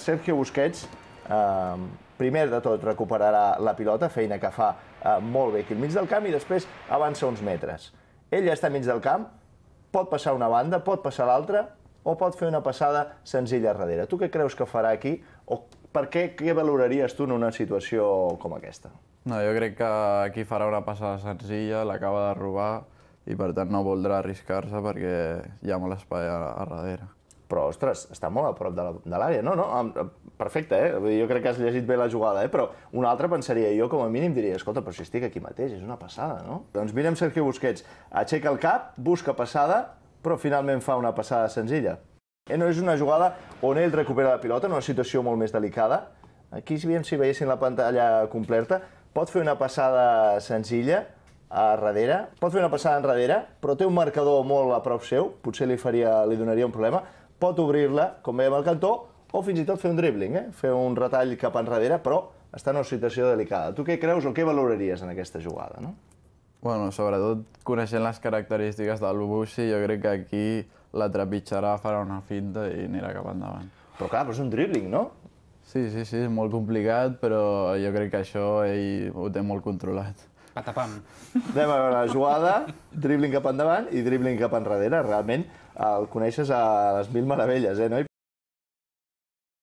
Sergio Busquets, eh, primer de tot, recuperarà la pilota, feina que fa eh, molt bé aquí al mig del camp, i després avança uns metres. Ell ja està al mig del camp, pot passar una banda, pot passar l'altra, o pot fer una passada senzilla darrere. Tu què creus que farà aquí? O per què, què valoraries tu en una situació com aquesta? No, jo crec que aquí farà una passada senzilla, l'acaba de robar, i per tant no voldrà arriscar-se perquè hi ha molt espai a, a darrere però, ostres, està molt a prop de l'àrea. No, no, perfecte, eh? Vull dir, jo crec que has llegit bé la jugada, eh? Però un altre pensaria, jo com a mínim diria, escolta, però si estic aquí mateix, és una passada, no? Doncs mirem Sergio Busquets, aixeca el cap, busca passada, però finalment fa una passada senzilla. Eh, no és una jugada on ell recupera la pilota, en una situació molt més delicada. Aquí, si veiem si veiessin la pantalla completa, pot fer una passada senzilla, a darrere, pot fer una passada enrere, però té un marcador molt a prop seu, potser li, faria, li donaria un problema, pot obrir-la, com veiem al cantó, o fins i tot fer un dribbling, eh? fer un retall cap enrere, però està en una situació delicada. Tu què creus o què valoraries en aquesta jugada? No? Bueno, sobretot coneixent les característiques de l'Ubushi, jo crec que aquí la trepitjarà, farà una finta i anirà cap endavant. Però clar, però és un dribbling, no? Sí, sí, sí, és molt complicat, però jo crec que això ell ho té molt controlat. Patapam. Anem a veure la jugada, dribbling cap endavant i dribbling cap enrere. Realment el coneixes a les mil meravelles, eh, noi?